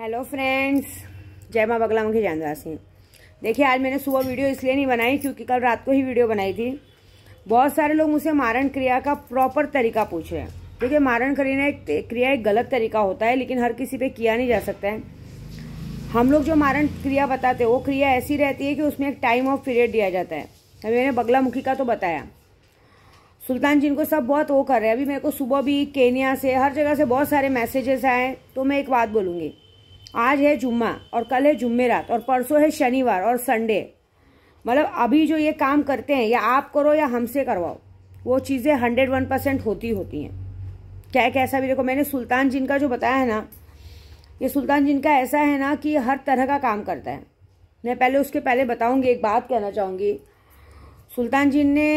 Hello friends जय माँ बगला मुखी जानदार सिंह देखिए आज मैंने सुबह वीडियो इसलिए नहीं बनाई क्योंकि कल रात को ही वीडियो बनाई थी बहुत सारे लोग मुझसे मारण क्रिया का प्रॉपर तरीका पूछे हैं देखिए मारण क्रिया एक क्रिया एक गलत तरीका होता है लेकिन हर किसी पे किया नहीं जा सकता है हम लोग जो मारण क्रिया बताते हैं वो क्रिया ऐसी रहती है कि उसमें एक टाइम ऑफ पीरियड दिया जाता है अभी मैंने बगला मुखी का तो बताया सुल्तान जिनको सब बहुत वो कर रहे हैं अभी मेरे को सुबह भी केनिया से हर जगह से बहुत सारे मैसेजेस आए तो मैं एक बात बोलूँगी आज है जुम्मा और कल है जुम्मे रात और परसों है शनिवार और संडे मतलब अभी जो ये काम करते हैं या आप करो या हमसे करवाओ वो चीज़ें हंड्रेड वन परसेंट होती होती हैं क्या है कैसा भी देखो मैंने सुल्तान जिन का जो बताया है ना ये सुल्तान जिनका ऐसा है ना कि हर तरह का काम करता है मैं पहले उसके पहले बताऊँगी एक बात कहना चाहूँगी सुल्तान जिन ने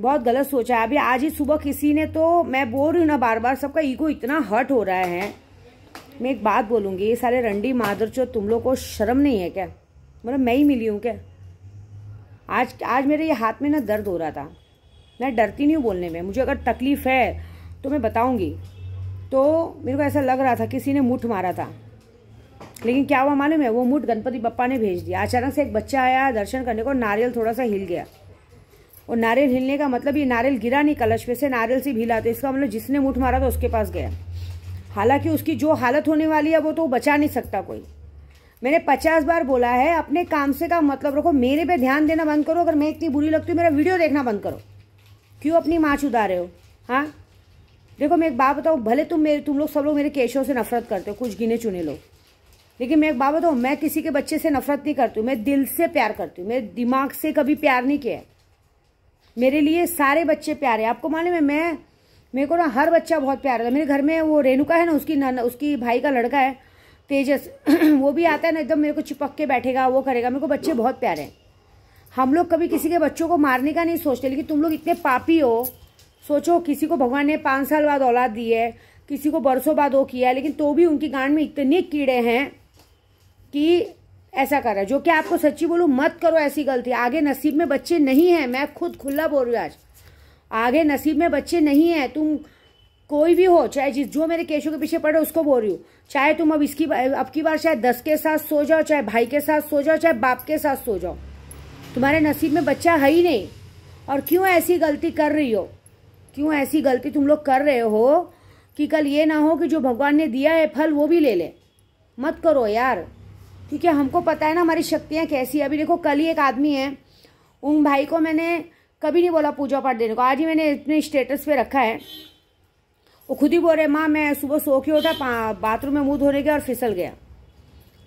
बहुत गलत सोचा है अभी आज ही सुबह किसी ने तो मैं बोल रही हूँ ना बार बार सबका ईगो इतना हर्ट हो रहा है मैं एक बात बोलूँगी ये सारे रंडी मादर चो तुम लोग को शर्म नहीं है क्या मतलब मैं ही मिली हूँ क्या आज आज मेरे ये हाथ में ना दर्द हो रहा था मैं डरती नहीं हूँ बोलने में मुझे अगर तकलीफ़ है तो मैं बताऊँगी तो मेरे को ऐसा लग रहा था किसी ने मुठ मारा था लेकिन क्या हुआ मालूम है वो मुठ गणपति बप्पा ने भेज दिया अचानक से एक बच्चा आया दर्शन करने को नारियल थोड़ा सा हिल गया और नारियल हिलने का मतलब ये नारियल गिरा नहीं कलश पे से नारियल से हिला तो इसका मतलब जिसने मुठ मारा था उसके पास गया हालांकि उसकी जो हालत होने वाली है वो तो बचा नहीं सकता कोई मैंने पचास बार बोला है अपने काम से का मतलब रखो मेरे पे ध्यान देना बंद करो अगर मैं इतनी बुरी लगती हूँ मेरा वीडियो देखना बंद करो क्यों अपनी माँ चुदा रहे हो हाँ देखो मैं एक बात बताऊँ भले तुम मेरे तुम लोग सब लोग मेरे केशों से नफरत करते हो कुछ गिने चुने लोग लेकिन मैं एक बात बताऊँ मैं किसी के बच्चे से नफरत नहीं करती हूँ मैं दिल से प्यार करती हूँ मेरे दिमाग से कभी प्यार नहीं किया मेरे लिए सारे बच्चे प्यारे आपको मालूम है मैं मेरे को ना हर बच्चा बहुत प्यारा था मेरे घर में वो रेणुका है ना उसकी नाना उसकी भाई का लड़का है तेजस वो भी आता है ना एकदम मेरे को चिपक के बैठेगा वो करेगा मेरे को बच्चे बहुत प्यारे हैं हम लोग कभी किसी के बच्चों को मारने का नहीं सोचते लेकिन तुम लोग इतने पापी हो सोचो किसी को भगवान ने पाँच साल बाद औलाद दी है किसी को बरसों बाद वो किया है लेकिन तो भी उनकी गांड में इतने कीड़े हैं कि ऐसा कर रहा है जो कि आपको सच्ची बोलूँ मत करो ऐसी गलती आगे नसीब में बच्चे नहीं हैं मैं खुद खुला बोल रही आज आगे नसीब में बच्चे नहीं हैं तुम कोई भी हो चाहे जिस जो मेरे केशों के पीछे पड़े उसको बोल रही हूँ चाहे तुम अब इसकी अब की बार चाहे दस के साथ सो जाओ चाहे भाई के साथ सो जाओ चाहे बाप के साथ सो जाओ तुम्हारे नसीब में बच्चा है ही नहीं और क्यों ऐसी गलती कर रही हो क्यों ऐसी गलती तुम लोग कर रहे हो कि कल ये ना हो कि जो भगवान ने दिया है फल वो भी ले ले मत करो यार क्योंकि हमको पता है ना हमारी शक्तियाँ कैसी है अभी देखो कल ही एक आदमी है उन भाई को मैंने कभी नहीं बोला पूजा पाठ देने को आज ही मैंने इतने स्टेटस पे रखा है वो खुद ही बोल रहे माँ मैं सुबह सो के उठा बाथरूम में मुंह धोने गया और फिसल गया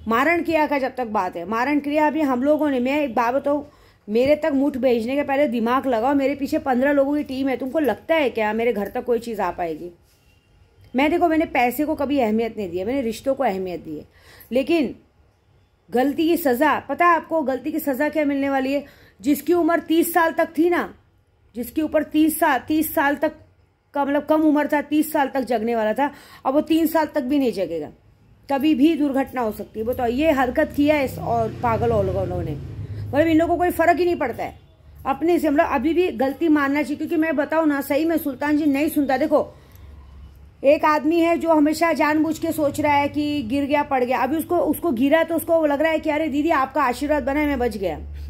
मारण क्रिया का जब तक बात है मारण क्रिया अभी हम लोगों ने मैं एक बात बताऊँ मेरे तक मुठ भेजने के पहले दिमाग लगाओ मेरे पीछे पंद्रह लोगों की टीम है तुमको लगता है क्या मेरे घर तक कोई चीज़ आ पाएगी मैं देखो मैंने पैसे को कभी अहमियत नहीं दी है मैंने रिश्तों को अहमियत दी है लेकिन गलती की सज़ा पता है आपको गलती की सज़ा क्या मिलने वाली है जिसकी उम्र तीस साल तक थी ना जिसके ऊपर तीस साल तीस साल तक का मतलब कम उम्र था तीस साल तक जगने वाला था अब वो तीन साल तक भी नहीं जगेगा कभी भी दुर्घटना हो सकती है बताओ ये हरकत किया है इस और पागल और लोगों ने मतलब इन लोगों को कोई फर्क ही नहीं पड़ता है अपने से मतलब अभी भी गलती मानना चाहिए क्योंकि मैं बताऊँ ना सही में सुल्तान जी नहीं सुनता देखो एक आदमी है जो हमेशा जानबूझ के सोच रहा है कि गिर गया पड़ गया अभी उसको उसको गिरा तो उसको लग रहा है कि अरे दीदी आपका आशीर्वाद बना है मैं बच गया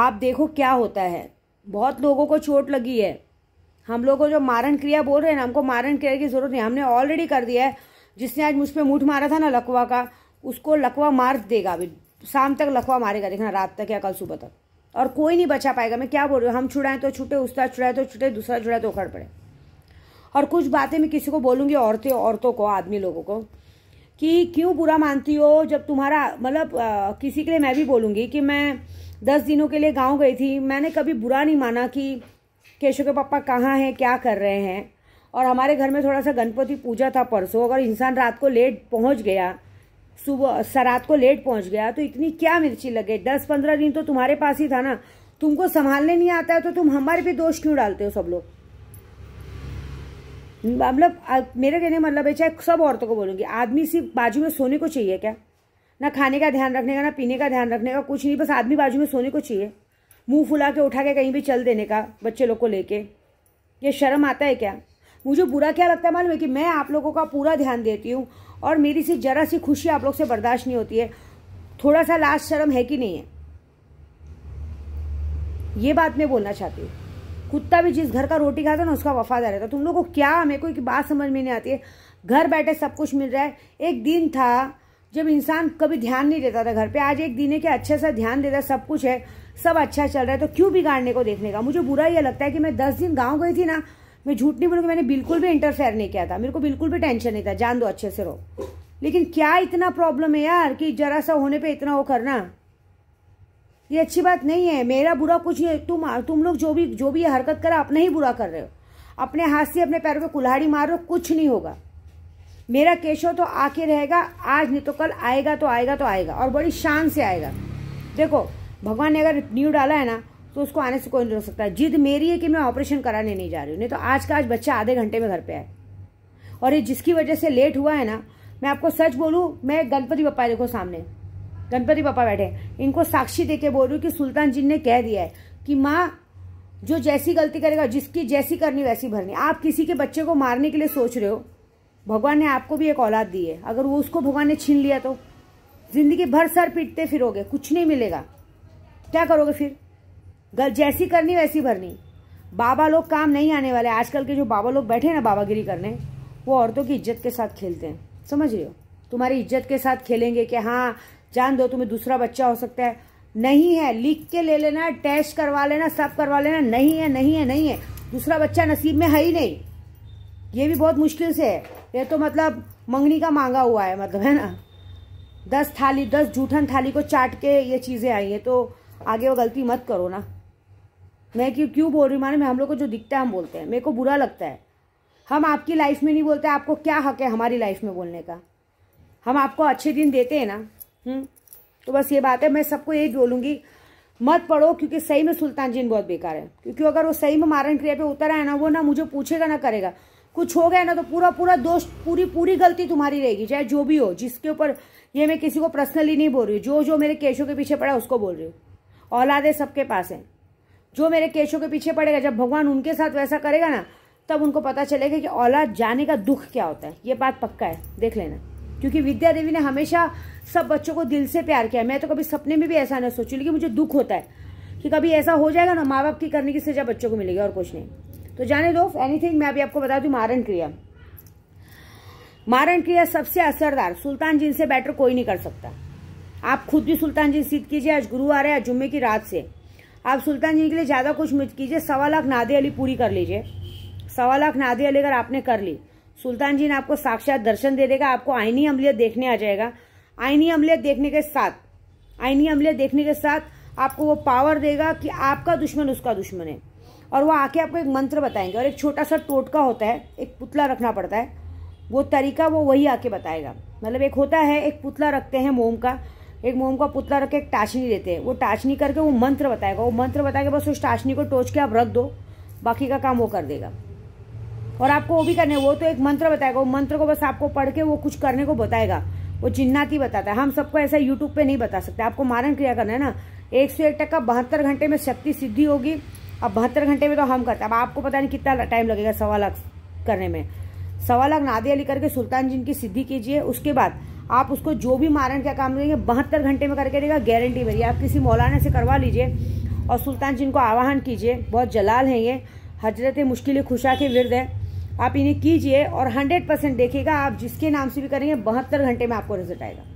आप देखो क्या होता है बहुत लोगों को चोट लगी है हम लोग को जो मारण क्रिया बोल रहे हैं ना हमको मारण क्रिया की ज़रूरत नहीं हमने ऑलरेडी कर दिया है जिसने आज मुझ पर मूठ मारा था ना लकवा का उसको लकवा मार देगा अभी शाम तक लकवा मारेगा देखना रात तक या कल सुबह तक और कोई नहीं बचा पाएगा मैं क्या बोल रही हूँ हम छुड़ाएं तो छुटे उसका छुड़ाए तो छुटे दूसरा छुड़ाए तो उखड़ पड़े और कुछ बातें मैं किसी को बोलूँगी औरतें औरतों को आदमी लोगों को कि क्यों बुरा मानती हो जब तुम्हारा मतलब किसी के लिए मैं भी बोलूँगी कि मैं दस दिनों के लिए गांव गई थी मैंने कभी बुरा नहीं माना कि केशव के पापा कहाँ हैं क्या कर रहे हैं और हमारे घर में थोड़ा सा गणपति पूजा था परसों अगर इंसान रात को लेट पहुँच गया सुबह सरात को लेट पहुँच गया तो इतनी क्या मिर्ची लगे दस पंद्रह दिन तो तुम्हारे पास ही था ना तुमको संभालने नहीं आता है तो तुम हमारे पे दोष क्यों डालते हो सब लोग मतलब मेरे कहने मतलब है चाहे सब औरतों को बोलूंगी आदमी सिर्फ बाजू में सोने को चाहिए क्या ना खाने का ध्यान रखने का ना पीने का ध्यान रखने का कुछ नहीं बस आदमी बाजू में सोने को चाहिए मुंह फुला के उठा के कहीं भी चल देने का बच्चे लोग को लेके ये शर्म आता है क्या मुझे बुरा क्या लगता है मालूम है कि मैं आप लोगों का पूरा ध्यान देती हूँ और मेरी सी जरा सी खुशी आप लोग से बर्दाश्त नहीं होती है थोड़ा सा लास्ट शर्म है कि नहीं है ये बात मैं बोलना चाहती हूँ कुत्ता भी जिस घर का रोटी खाता ना उसका वफादार रहता तो तुम लोग को क्या मेरे को एक बात समझ में नहीं आती है घर बैठे सब कुछ मिल रहा है एक दिन था जब इंसान कभी ध्यान नहीं देता था घर पे आज एक दिन है कि अच्छे से ध्यान देता सब कुछ है सब अच्छा चल रहा है तो क्यों बिगाड़ने को देखने का मुझे बुरा यह लगता है कि मैं दस दिन गाँव गई थी ना मैं झूठ नहीं बोलूँगी मैंने बिल्कुल भी इंटरफेयर नहीं किया था मेरे को बिल्कुल भी टेंशन नहीं था जान दो अच्छे से रहो लेकिन क्या इतना प्रॉब्लम है यार कि जरा सा होने पे इतना वो करना ये अच्छी बात नहीं है मेरा बुरा कुछ है तुम तुम लोग जो भी जो भी हरकत करा अपना ही बुरा कर रहे हो अपने हाथ से अपने पैरों पे कुल्हाड़ी मारो कुछ नहीं होगा मेरा केशव तो आके रहेगा आज नहीं तो कल आएगा तो आएगा तो आएगा और बड़ी शान से आएगा देखो भगवान ने अगर न्यू डाला है ना तो उसको आने से कोई नहीं रोक सकता जिद मेरी है कि मैं ऑपरेशन कराने नहीं जा रही हूँ नहीं तो आज का आज बच्चा आधे घंटे में घर पे आए और ये जिसकी वजह से लेट हुआ है ना मैं आपको सच बोलूँ मैं गणपति पप्पा देखो सामने गणपति पप्पा बैठे इनको साक्षी दे के बोल रही हूँ कि सुल्तान जी ने कह दिया है कि माँ जो जैसी गलती करेगा जिसकी जैसी करनी वैसी भरनी आप किसी के बच्चे को मारने के लिए सोच रहे हो भगवान ने आपको भी एक औलाद दी है अगर वो उसको भगवान ने छीन लिया तो जिंदगी भर सर पीटते फिरोगे कुछ नहीं मिलेगा क्या करोगे फिर गल जैसी करनी वैसी भरनी बाबा लोग काम नहीं आने वाले आजकल के जो बाबा लोग बैठे हैं ना बाबागिरी करने वो औरतों की इज्जत के साथ खेलते हैं समझ रहे हो तुम्हारी इज्जत के साथ खेलेंगे कि हाँ जान दो तुम्हें दूसरा बच्चा हो सकता है नहीं है लिख के ले लेना टेस्ट करवा लेना सब करवा लेना नहीं है नहीं है नहीं है दूसरा बच्चा नसीब में है ही नहीं ये भी बहुत मुश्किल से है ये तो मतलब मंगनी का मांगा हुआ है मतलब है ना दस थाली दस जूठन थाली को चाट के ये चीज़ें आई हैं तो आगे वो गलती मत करो ना मैं क्यों क्यों बोल रही माने मैं हम लोग को जो दिखता है हम बोलते हैं मेरे को बुरा लगता है हम आपकी लाइफ में नहीं बोलते आपको क्या हक है हमारी लाइफ में बोलने का हम आपको अच्छे दिन देते हैं ना हम्म? तो बस ये बात है मैं सबको यही बोलूँगी मत पढ़ो क्योंकि सही में सुल्तान जीन बहुत बेकार है क्योंकि अगर वो सही में मारण क्रिया पे उतर है ना वो ना मुझे पूछेगा ना करेगा कुछ हो गया ना तो पूरा पूरा दोष पूरी पूरी गलती तुम्हारी रहेगी चाहे जो भी हो जिसके ऊपर ये मैं किसी को पर्सनली नहीं बोल रही हूँ जो जो मेरे केशों के पीछे पड़ा उसको बोल रही हूँ औलादे सबके पास हैं जो मेरे केशों के पीछे पड़ेगा जब भगवान उनके साथ वैसा करेगा ना तब उनको पता चलेगा कि औलाद जाने का दुख क्या होता है ये बात पक्का है देख लेना क्योंकि विद्या देवी ने हमेशा सब बच्चों को दिल से प्यार किया मैं तो कभी सपने में भी ऐसा नहीं सोची लेकिन मुझे दुख होता है कि कभी ऐसा हो जाएगा ना माँ बाप की करने की सजा बच्चों को मिलेगी और कुछ नहीं तो जाने दो एनीथिंग मैं अभी आपको बता दू मारण क्रिया मारण क्रिया सबसे असरदार सुल्तान जिन से बेटर कोई नहीं कर सकता आप खुद भी सुल्तान जी सीख कीजिए आज गुरु आ रहे हैं जुम्मे की रात से आप सुल्तान जी के लिए ज़्यादा कुछ मत कीजिए सवा लाख नादे अली पूरी कर लीजिए सवा लाख नादे अली अगर आपने कर ली सुल्तान जी ने आपको साक्षात दर्शन दे देगा आपको आईनी अमलियत देखने आ जाएगा आईनी अमलियत देखने के साथ आईनी अमलियत देखने के साथ आपको वो पावर देगा कि आपका दुश्मन उसका दुश्मन है और वो आके आपको एक मंत्र बताएंगे और एक छोटा सा टोटका होता है एक पुतला रखना पड़ता है वो तरीका वो वही आके बताएगा मतलब एक होता है एक पुतला रखते हैं मोम का एक मोम का पुतला रख के एक टाचनी देते हैं वो टाचनी करके वो मंत्र बताएगा वो मंत्र बता के बस उस टाशनी को टोच के आप रख दो बाकी का काम वो कर देगा और आपको वो भी करने वो तो एक मंत्र बताएगा वो मंत्र को बस आपको पढ़ के वो कुछ करने को बताएगा वो जिन्नाती बताता है हम सबको ऐसा यूट्यूब पे नहीं बता सकते आपको मारण क्रिया करना है ना एक सौ एक टक्का बहत्तर घंटे में शक्ति सिद्धि होगी अब बहत्तर घंटे में तो हम करते हैं अब आपको पता नहीं कितना टाइम लगेगा सवा लाख करने में सवा लाख नादिया अली करके सुल्तान जिन की सिद्धि कीजिए उसके बाद आप उसको जो भी मारण का काम करेंगे बहत्तर घंटे में करके देगा गारंटी मेरी आप किसी मौलाना से करवा लीजिए और सुल्तान जिन को आवाहन कीजिए बहुत जलाल हैं ये हजरत मुश्किल खुशा के विरद है आप इन्हें कीजिए और हंड्रेड परसेंट देखिएगा आप जिसके नाम से भी करेंगे बहत्तर घंटे में आपको रिजल्ट आएगा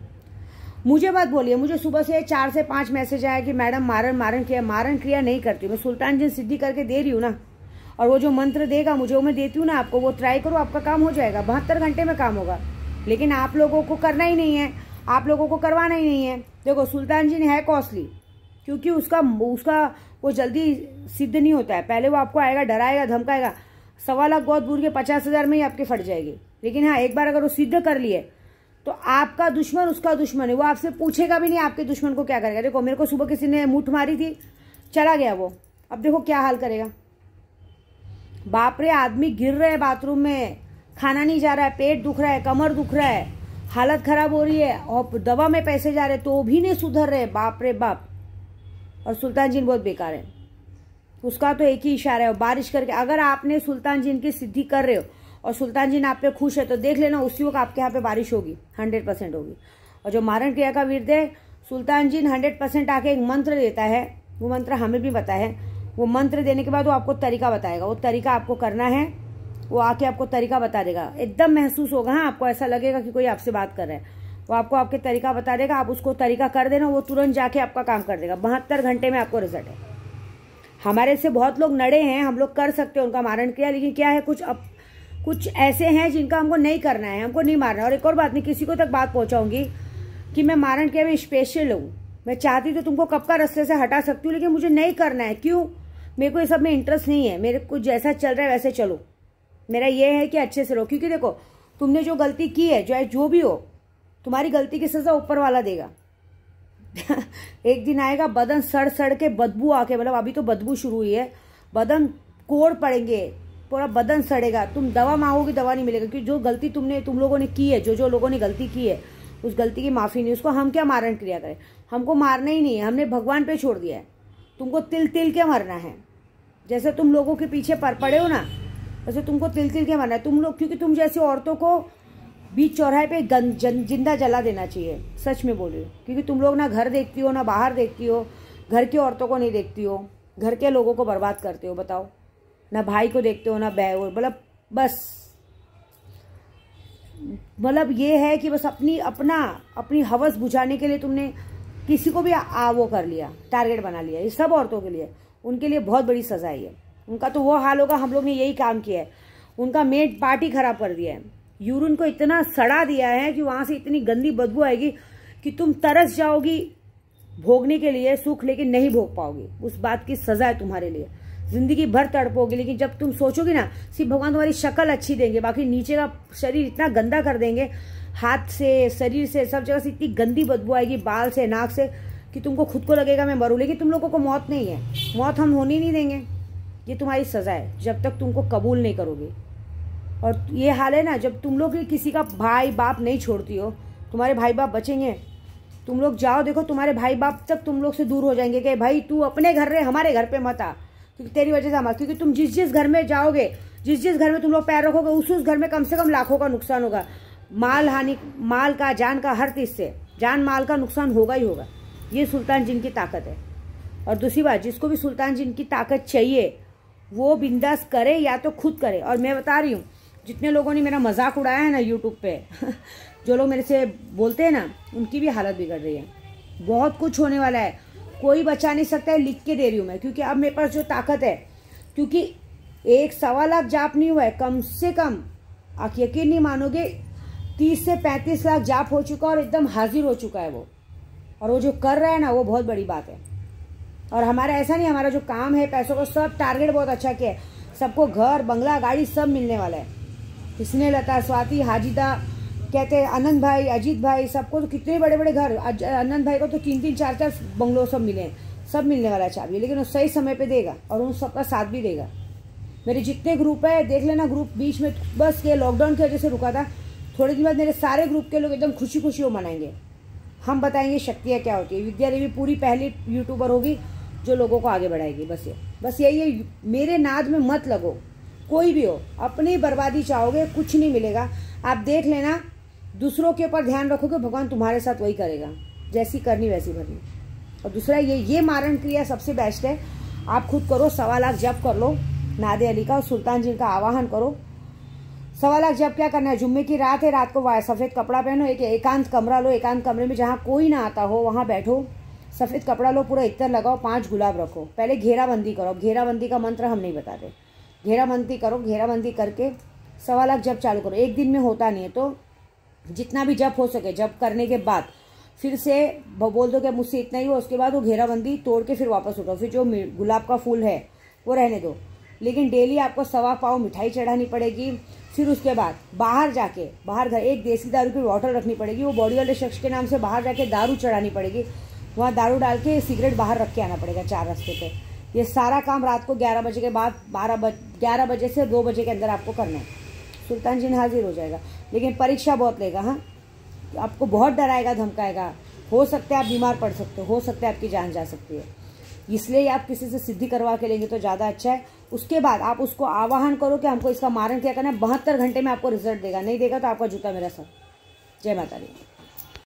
मुझे बात बोलिए मुझे सुबह से चार से पाँच मैसेज आया कि मैडम मारन मारन क्रिया मारन क्रिया नहीं करती हूँ मैं सुल्तान जन सिद्धि करके दे रही हूँ ना और वो जो मंत्र देगा मुझे वो मैं देती हूँ ना आपको वो ट्राई करो आपका काम हो जाएगा बहत्तर घंटे में काम होगा लेकिन आप लोगों को करना ही नहीं है आप लोगों को करवाना ही नहीं है देखो सुल्तान जी ने है कॉस्टली क्योंकि उसका उसका वो जल्दी सिद्ध नहीं होता है पहले वो आपको आएगा डराएगा धमकाएगा सवा लाख बुर के पचास हज़ार में ही आपके फट जाएगी लेकिन हाँ एक बार अगर वो सिद्ध कर लिए तो आपका दुश्मन उसका दुश्मन है वो आपसे पूछेगा भी नहीं आपके दुश्मन को क्या करेगा देखो मेरे को सुबह किसी ने मुठ मारी थी चला गया वो अब देखो क्या हाल करेगा बाप रे आदमी गिर रहे है बाथरूम में खाना नहीं जा रहा है पेट दुख रहा है कमर दुख रहा है हालत खराब हो रही है और दवा में पैसे जा रहे तो भी नहीं सुधर रहे बाप रे बाप और सुल्तान जीन बहुत बेकार है उसका तो एक ही इशारा है बारिश करके अगर आपने सुल्तान जीन की सिद्धि कर रहे हो और सुल्तान जी ने आप पे खुश है तो देख लेना उसी वक्त आपके यहाँ पे बारिश होगी हंड्रेड परसेंट होगी और जो मारण क्रिया का वीर दे सुल्तान जी हंड्रेड परसेंट आके एक मंत्र देता है वो मंत्र हमें भी पता है वो मंत्र देने के बाद वो आपको तरीका बताएगा वो तरीका आपको करना है वो आके आपको तरीका बता देगा एकदम महसूस होगा हाँ आपको ऐसा लगेगा कि कोई आपसे बात कर रहा है वो आपको आपके तरीका बता देगा आप उसको तरीका कर देना वो तुरंत जाके आपका काम कर देगा बहत्तर घंटे में आपको रिजल्ट है हमारे से बहुत लोग नड़े हैं हम लोग कर सकते हैं उनका मारण किया लेकिन क्या है कुछ अब कुछ ऐसे हैं जिनका हमको नहीं करना है हमको नहीं मारना और एक और बात नहीं किसी को तक बात पहुंचाऊंगी कि मैं मारन के मैं स्पेशल हूँ मैं चाहती तो तुमको कब का रस्ते से हटा सकती हूँ लेकिन मुझे नहीं करना है क्यों मेरे को ये सब में इंटरेस्ट नहीं है मेरे को जैसा चल रहा है वैसे चलो मेरा ये है कि अच्छे से रहो क्योंकि देखो तुमने जो गलती की है चाहे जो भी हो तुम्हारी गलती की सज़ा ऊपर वाला देगा एक दिन आएगा बदन सड़ सड़ के बदबू आके मतलब अभी तो बदबू शुरू हुई है बदन कोड़ पड़ेंगे पूरा बदन सड़ेगा तुम दवा मांगोगी दवा नहीं मिलेगा क्योंकि जो गलती तुमने तुम लोगों ने की है जो जो लोगों ने गलती की है उस गलती की माफ़ी नहीं उसको हम क्या मारण क्रिया करें हमको मारना ही नहीं है हमने भगवान पे छोड़ दिया है तुमको तिल तिल के मरना है जैसे तुम लोगों के पीछे पर पड़े हो ना वैसे तुमको तिल तिल के मरना है तुम लोग क्योंकि तुम जैसी औरतों को बीच चौराहे पे जिंदा जला देना चाहिए सच में बोल रही हूँ क्योंकि तुम लोग ना घर देखती हो ना बाहर देखती हो घर की औरतों को नहीं देखती हो घर के लोगों को बर्बाद करते हो बताओ ना भाई को देखते हो ना बह मतलब बस मतलब ये है कि बस अपनी अपना अपनी हवस बुझाने के लिए तुमने किसी को भी आ वो कर लिया टारगेट बना लिया ये सब औरतों के लिए उनके लिए बहुत बड़ी सजा है उनका तो वो हाल होगा हम लोग ने यही काम किया है उनका मेड पार्टी खराब कर दिया है यूरिन को इतना सड़ा दिया है कि वहां से इतनी गंदी बदबू आएगी कि तुम तरस जाओगी भोगने के लिए सुख लेके नहीं भोग पाओगी उस बात की सजा है तुम्हारे लिए जिंदगी भर तड़पोगे लेकिन जब तुम सोचोगे ना सिर्फ भगवान तुम्हारी शक्ल अच्छी देंगे बाकी नीचे का शरीर इतना गंदा कर देंगे हाथ से शरीर से सब जगह से इतनी गंदी बदबू आएगी बाल से नाक से कि तुमको खुद को लगेगा मैं मरूँ लेकिन तुम लोगों को मौत नहीं है मौत हम होने नहीं देंगे ये तुम्हारी सज़ा है जब तक तुमको कबूल नहीं करोगे और ये हाल है ना जब तुम लोग किसी का भाई बाप नहीं छोड़ती हो तुम्हारे भाई बाप बचेंगे तुम लोग जाओ देखो तुम्हारे भाई बाप तक तुम लोग से दूर हो जाएंगे कि भाई तू अपने घर रहे हमारे घर पे मत आ क्योंकि तेरी वजह से हमारा क्योंकि तुम जिस जिस घर में जाओगे जिस जिस घर में तुम लोग पैर रखोगे उस उस घर में कम से कम लाखों का नुकसान होगा माल हानि माल का जान का हर चीज से जान माल का नुकसान होगा ही होगा ये सुल्तान जिन की ताकत है और दूसरी बात जिसको भी सुल्तान जिन की ताकत चाहिए वो बिंदास करे या तो खुद करे और मैं बता रही हूँ जितने लोगों ने मेरा मजाक उड़ाया है ना यूट्यूब पे जो लोग मेरे से बोलते हैं ना उनकी भी हालत बिगड़ रही है बहुत कुछ होने वाला है कोई बचा नहीं सकता है लिख के दे रही हूँ मैं क्योंकि अब मेरे पास जो ताकत है क्योंकि एक सवा लाख जाप नहीं हुआ है कम से कम आप यकीन नहीं मानोगे तीस से पैंतीस लाख जाप हो चुका और एकदम हाजिर हो चुका है वो और वो जो कर रहा है ना वो बहुत बड़ी बात है और हमारा ऐसा नहीं हमारा जो काम है पैसों का सब टारगेट बहुत अच्छा किया है सबको घर बंगला गाड़ी सब मिलने वाला है किसने लता स्वाति हाजिदा कहते हैं अनंत भाई अजीत भाई सबको तो कितने बड़े बड़े घर अनंत भाई को तो तीन तीन चार चार बंगलों सब मिले हैं सब मिलने वाला चाबी लेकिन वो सही समय पे देगा और उन सबका साथ भी देगा मेरे जितने ग्रुप है देख लेना ग्रुप बीच में बस ये लॉकडाउन की वजह से रुका था थोड़े दिन बाद मेरे सारे ग्रुप के लोग एकदम खुशी खुशी वो मनाएंगे हम बताएंगे शक्तियाँ क्या होती है विद्या देवी पूरी पहली यूट्यूबर होगी जो लोगों को आगे बढ़ाएगी बस ये बस यही है मेरे नाद में मत लगो कोई भी हो अपनी बर्बादी चाहोगे कुछ नहीं मिलेगा आप देख लेना दूसरों के ऊपर ध्यान रखोगे भगवान तुम्हारे साथ वही करेगा जैसी करनी वैसी भरनी और दूसरा ये ये मारण क्रिया सबसे बेस्ट है आप खुद करो सवा लाख जब कर लो नादे अली का और सुल्तान जी का आवाहन करो सवा लाख जब क्या करना है जुम्मे की रात है रात को सफ़ेद कपड़ा पहनो एक एकांत कमरा लो एकांत कमरे में जहाँ कोई ना आता हो वहाँ बैठो सफ़ेद कपड़ा लो पूरा इतर लगाओ पांच गुलाब रखो पहले घेराबंदी करो घेराबंदी का मंत्र हम नहीं बताते घेराबंदी करो घेराबंदी करके सवा लाख जब चालू करो एक दिन में होता नहीं है तो जितना भी जब हो सके जब करने के बाद फिर से बोल दो कि मुझसे इतना ही हो उसके बाद वो घेराबंदी तोड़ के फिर वापस उठाओ फिर जो गुलाब का फूल है वो रहने दो लेकिन डेली आपको सवा पाव मिठाई चढ़ानी पड़ेगी फिर उसके बाद बाहर जाके बाहर घर एक देसी दारू की बॉटल रखनी पड़ेगी वो बॉडी वाले शख्स के नाम से बाहर जाके दारू चढ़ानी पड़ेगी वहाँ दारू डाल के सिगरेट बाहर रख के आना पड़ेगा चार रास्ते पे ये सारा काम रात को ग्यारह बजे के बाद बारह बज ग्यारह बजे से दो बजे के अंदर आपको करना है सुल्तान जिन हाजिर हो जाएगा लेकिन परीक्षा बहुत लेगा हाँ आपको बहुत डराएगा धमकाएगा हो सकता है आप बीमार पड़ सकते हो हो सकता है आपकी जान जा सकती है इसलिए आप किसी से सिद्धि करवा के लेंगे तो ज़्यादा अच्छा है उसके बाद आप उसको आवाहन करो कि हमको इसका मारण क्या करना है बहत्तर घंटे में आपको रिजल्ट देगा नहीं देगा तो आपका जूता मेरा सर जय माता दी